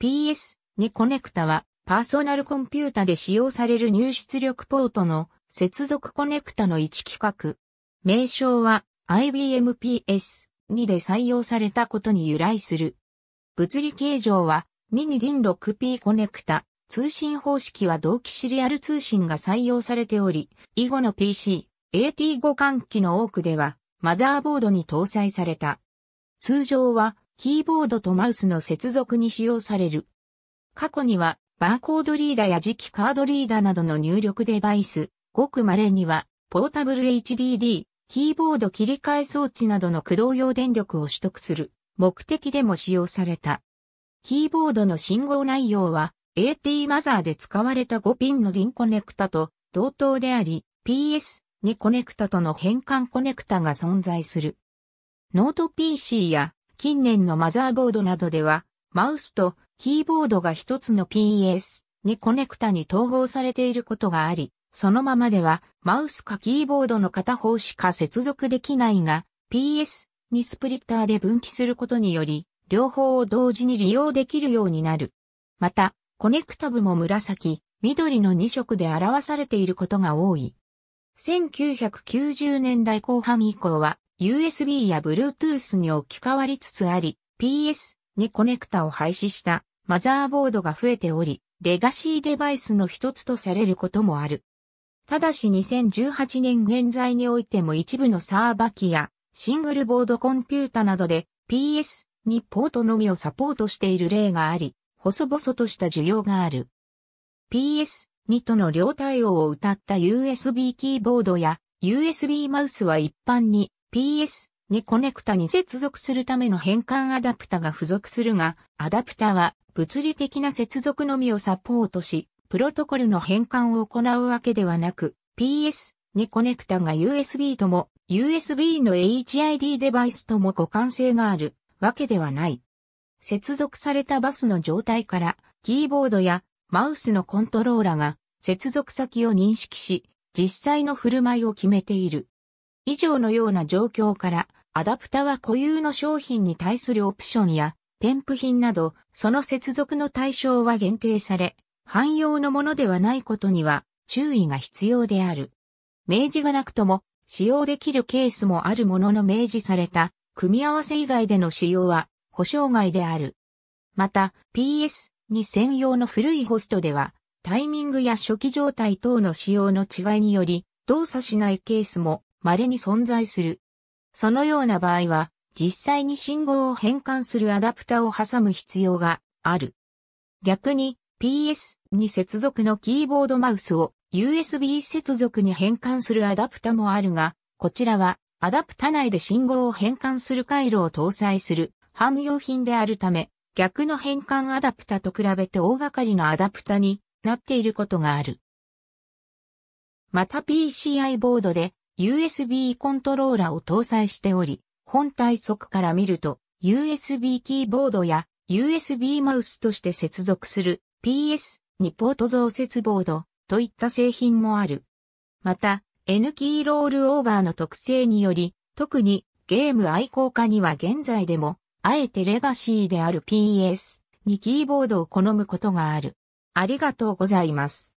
PS、2コネクタは、パーソナルコンピュータで使用される入出力ポートの接続コネクタの一規格。名称は IBM PS2 で採用されたことに由来する。物理形状はミニ DIN6P コネクタ。通信方式は同期シリアル通信が採用されており、以後の PC、AT5 換機の多くではマザーボードに搭載された。通常はキーボードとマウスの接続に使用される。過去には、バーコードリーダーや磁気カードリーダーなどの入力デバイス、ごく稀には、ポータブル HDD、キーボード切り替え装置などの駆動用電力を取得する目的でも使用された。キーボードの信号内容は AT マザーで使われた5ピンの DIN コネクタと同等であり PS2 コネクタとの変換コネクタが存在する。ノート PC や近年のマザーボードなどでは、マウスとキーボードが一つの PS にコネクタに統合されていることがあり、そのままではマウスかキーボードの片方しか接続できないが、PS にスプリッターで分岐することにより、両方を同時に利用できるようになる。また、コネクタ部も紫、緑の2色で表されていることが多い。1990年代後半以降は、USB や Bluetooth に置き換わりつつあり、PS2 コネクタを廃止したマザーボードが増えており、レガシーデバイスの一つとされることもある。ただし2018年現在においても一部のサーバ機やシングルボードコンピュータなどで PS2 ポートのみをサポートしている例があり、細々とした需要がある。PS2 との両対応を謳った USB キーボードや USB マウスは一般に PS にコネクタに接続するための変換アダプタが付属するが、アダプタは物理的な接続のみをサポートし、プロトコルの変換を行うわけではなく、PS にコネクタが USB とも USB の HID デバイスとも互換性があるわけではない。接続されたバスの状態から、キーボードやマウスのコントローラが接続先を認識し、実際の振る舞いを決めている。以上のような状況から、アダプタは固有の商品に対するオプションや、添付品など、その接続の対象は限定され、汎用のものではないことには注意が必要である。明示がなくとも使用できるケースもあるものの明示された組み合わせ以外での使用は保証外である。また PS に専用の古いホストではタイミングや初期状態等の使用の違いにより動作しないケースも稀に存在する。そのような場合は、実際に信号を変換するアダプタを挟む必要がある。逆に PS に接続のキーボードマウスを USB 接続に変換するアダプタもあるが、こちらはアダプタ内で信号を変換する回路を搭載するハム用品であるため、逆の変換アダプタと比べて大掛かりのアダプタになっていることがある。また PCI ボードで USB コントローラを搭載しており、本体側から見ると、USB キーボードや USB マウスとして接続する PS2 ポート増設ボードといった製品もある。また、N キーロールオーバーの特性により、特にゲーム愛好家には現在でも、あえてレガシーである PS2 キーボードを好むことがある。ありがとうございます。